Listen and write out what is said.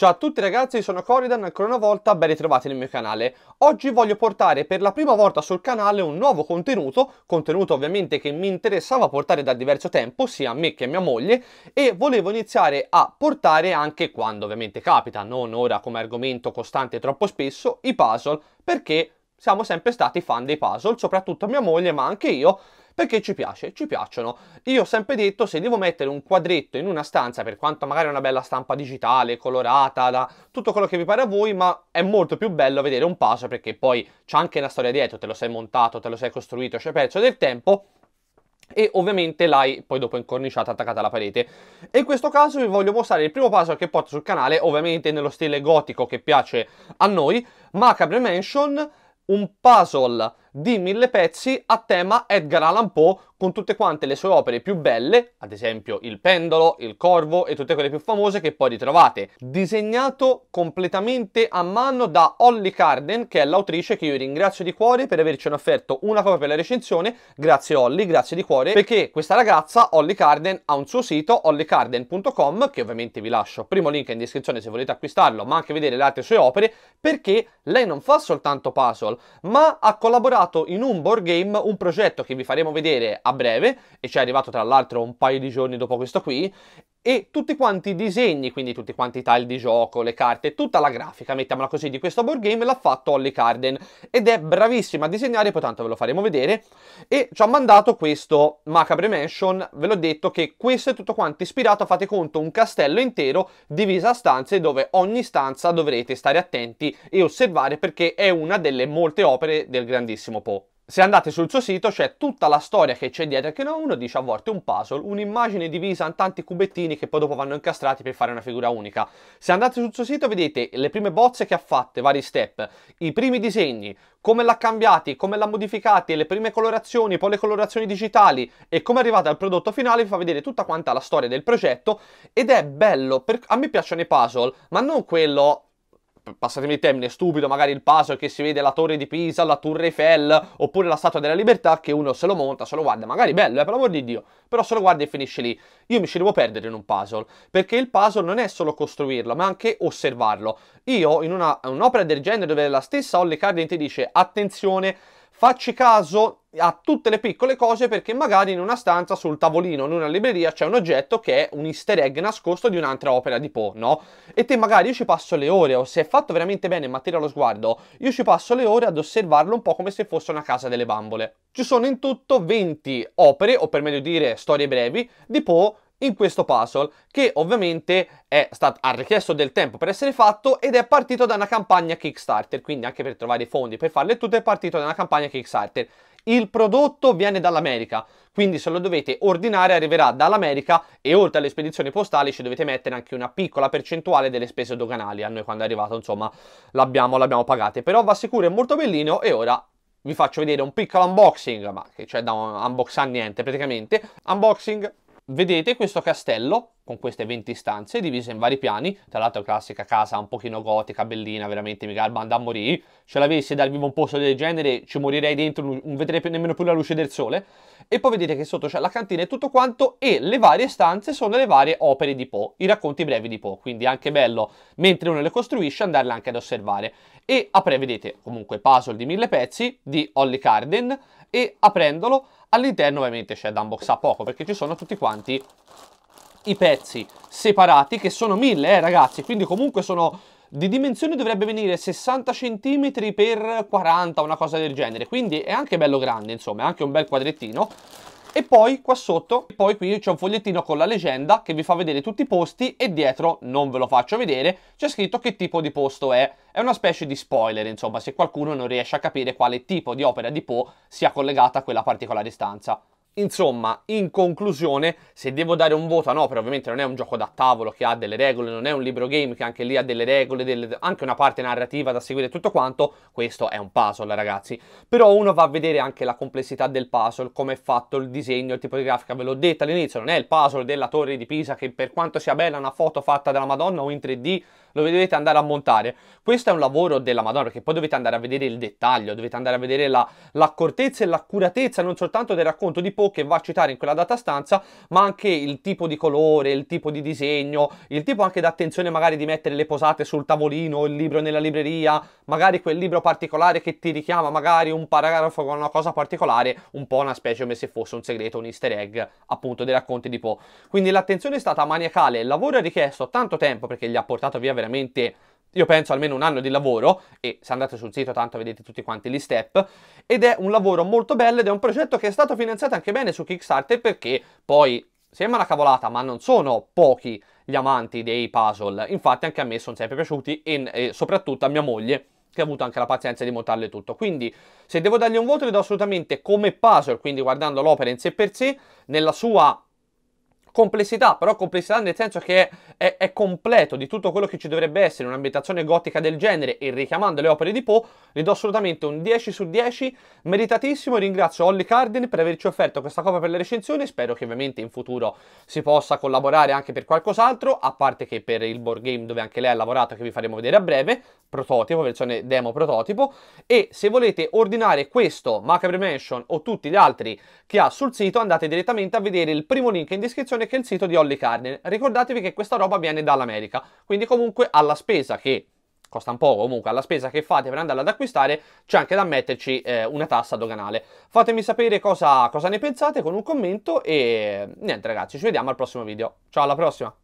Ciao a tutti ragazzi, sono Coridan, ancora una volta ben ritrovati nel mio canale. Oggi voglio portare per la prima volta sul canale un nuovo contenuto, contenuto ovviamente che mi interessava portare da diverso tempo, sia a me che a mia moglie, e volevo iniziare a portare anche quando ovviamente capita, non ora come argomento costante troppo spesso, i puzzle, perché siamo sempre stati fan dei puzzle, soprattutto mia moglie ma anche io, perché ci piace, ci piacciono. Io ho sempre detto se devo mettere un quadretto in una stanza, per quanto magari è una bella stampa digitale, colorata, da tutto quello che vi pare a voi, ma è molto più bello vedere un puzzle perché poi c'è anche una storia dietro, te lo sei montato, te lo sei costruito, ci hai perso del tempo e ovviamente l'hai poi dopo incorniciata attaccata alla parete e in questo caso vi voglio mostrare il primo puzzle che porto sul canale ovviamente nello stile gotico che piace a noi Macabre Mansion un puzzle di mille pezzi a tema Edgar Allan Poe con tutte quante le sue opere più belle, ad esempio Il pendolo, Il corvo e tutte quelle più famose che poi ritrovate. Disegnato completamente a mano da Holly Carden, che è l'autrice che io ringrazio di cuore per averci offerto una copia per la recensione. Grazie Holly, grazie di cuore, perché questa ragazza, Holly Carden, ha un suo sito, hollycarden.com, che ovviamente vi lascio primo link in descrizione se volete acquistarlo, ma anche vedere le altre sue opere, perché lei non fa soltanto puzzle, ma ha collaborato portato in un board game un progetto che vi faremo vedere a breve e ci è arrivato tra l'altro un paio di giorni dopo questo qui e tutti quanti i disegni, quindi tutti quanti i tile di gioco, le carte, tutta la grafica, mettiamola così, di questo board game l'ha fatto Holly Carden ed è bravissima a disegnare, poi tanto ve lo faremo vedere, e ci ha mandato questo Macabre Mansion, ve l'ho detto che questo è tutto quanto ispirato, fate conto, un castello intero diviso a stanze dove ogni stanza dovrete stare attenti e osservare perché è una delle molte opere del grandissimo Poe. Se andate sul suo sito c'è tutta la storia che c'è dietro, che uno dice a volte un puzzle, un'immagine divisa in tanti cubettini che poi dopo vanno incastrati per fare una figura unica. Se andate sul suo sito vedete le prime bozze che ha fatte, vari step, i primi disegni, come l'ha cambiati, come l'ha modificati, le prime colorazioni, poi le colorazioni digitali e come è arrivata al prodotto finale, vi fa vedere tutta quanta la storia del progetto ed è bello, per... a me piacciono i puzzle, ma non quello passatemi il termine, stupido, magari il puzzle che si vede la torre di Pisa, la Torre Eiffel, oppure la Statua della Libertà, che uno se lo monta, se lo guarda, magari bello, eh, per l'amor di Dio, però se lo guarda e finisce lì. Io mi ci devo perdere in un puzzle, perché il puzzle non è solo costruirlo, ma anche osservarlo. Io, in un'opera un del genere dove la stessa Holly Cardin ti dice, attenzione, facci caso a tutte le piccole cose perché magari in una stanza sul tavolino in una libreria c'è un oggetto che è un easter egg nascosto di un'altra opera di Poe, no? E te magari io ci passo le ore o se è fatto veramente bene in materia allo sguardo, io ci passo le ore ad osservarlo un po' come se fosse una casa delle bambole. Ci sono in tutto 20 opere, o per meglio dire storie brevi, di Poe in questo puzzle che ovviamente stat- ha richiesto del tempo per essere fatto ed è partito da una campagna Kickstarter, quindi anche per trovare i fondi per farle tutte è partito da una campagna Kickstarter il prodotto viene dall'America, quindi se lo dovete ordinare arriverà dall'America e oltre alle spedizioni postali ci dovete mettere anche una piccola percentuale delle spese doganali, a noi quando è arrivato insomma l'abbiamo, l'abbiamo pagate, però va sicuro è molto bellino e ora vi faccio vedere un piccolo unboxing, ma che c'è da un unboxare niente praticamente, unboxing vedete questo castello con queste 20 stanze divise in vari piani, tra l'altro classica casa un pochino gotica, bellina, veramente mi garba a morire, ce l'avessi dal vivo un posto del genere ci morirei dentro, non vedrei nemmeno più la luce del sole, e poi vedete che sotto c'è la cantina e tutto quanto, e le varie stanze sono le varie opere di Poe, i racconti brevi di Poe, quindi anche bello, mentre uno le costruisce, andarle anche ad osservare, e apre, vedete, comunque puzzle di mille pezzi, di Holly Carden, e aprendolo All'interno ovviamente c'è da unboxare poco perché ci sono tutti quanti i pezzi separati che sono mille eh, ragazzi, quindi comunque sono di dimensione dovrebbe venire 60 cm x 40, una cosa del genere, quindi è anche bello grande, insomma, è anche un bel quadrettino. E poi qua sotto, poi qui c'è un fogliettino con la leggenda che vi fa vedere tutti i posti e dietro, non ve lo faccio vedere, c'è scritto che tipo di posto è. È una specie di spoiler, insomma, se qualcuno non riesce a capire quale tipo di opera di Poe sia collegata a quella particolare stanza. Insomma, in conclusione, se devo dare un voto a ah no, però ovviamente non è un gioco da tavolo che ha delle regole, non è un libro game che anche lì ha delle regole, delle, anche una parte narrativa da seguire e tutto quanto, questo è un puzzle ragazzi. Però uno va a vedere anche la complessità del puzzle, come è fatto il disegno, il tipo di grafica, ve l'ho detto all'inizio, non è il puzzle della torre di Pisa che per quanto sia bella una foto fatta dalla Madonna o in 3D lo dovete andare a montare. Questo è un lavoro della Madonna, perché poi dovete andare a vedere il dettaglio, dovete andare a vedere la, l'accortezza e l'accuratezza non soltanto del racconto di Poe che va a citare in quella data stanza, ma anche il tipo di colore, il tipo di disegno, il tipo anche d'attenzione magari di mettere le posate sul tavolino, il libro nella libreria, magari quel libro particolare che ti richiama, magari un paragrafo con una cosa particolare, un po' una specie come se fosse un segreto, un easter egg appunto dei racconti di Poe. Quindi l'attenzione è stata maniacale, il lavoro ha richiesto tanto tempo perché gli ha portato via veramente io penso almeno un anno di lavoro e se andate sul sito tanto vedete tutti quanti gli step ed è un lavoro molto bello ed è un progetto che è stato finanziato anche bene su Kickstarter perché poi sembra una cavolata ma non sono pochi gli amanti dei puzzle infatti anche a me sono sempre piaciuti e, e soprattutto a mia moglie che ha avuto anche la pazienza di montarle tutto quindi se devo dargli un voto le do assolutamente come puzzle quindi guardando l'opera in sé per sé nella sua complessità, però complessità nel senso che è, è, è, completo di tutto quello che ci dovrebbe essere in un'ambientazione gotica del genere e richiamando le opere di Poe, le do assolutamente un 10 su 10, meritatissimo, ringrazio Holly Cardin per averci offerto questa copia per le recensioni, spero che ovviamente in futuro si possa collaborare anche per qualcos'altro, a parte che per il board game dove anche lei ha lavorato che vi faremo vedere a breve, prototipo, versione demo prototipo, e se volete ordinare questo Macabre Mansion o tutti gli altri che ha sul sito andate direttamente a vedere il primo link in descrizione versione che il sito di Holly Cardine. Ricordatevi che questa roba viene dall'America, quindi comunque alla spesa che costa un po' comunque alla spesa che fate per andarla ad acquistare c'è anche da metterci eh, una tassa doganale fatemi sapere cosa, cosa ne pensate con un commento e niente ragazzi ci vediamo al prossimo video ciao alla prossima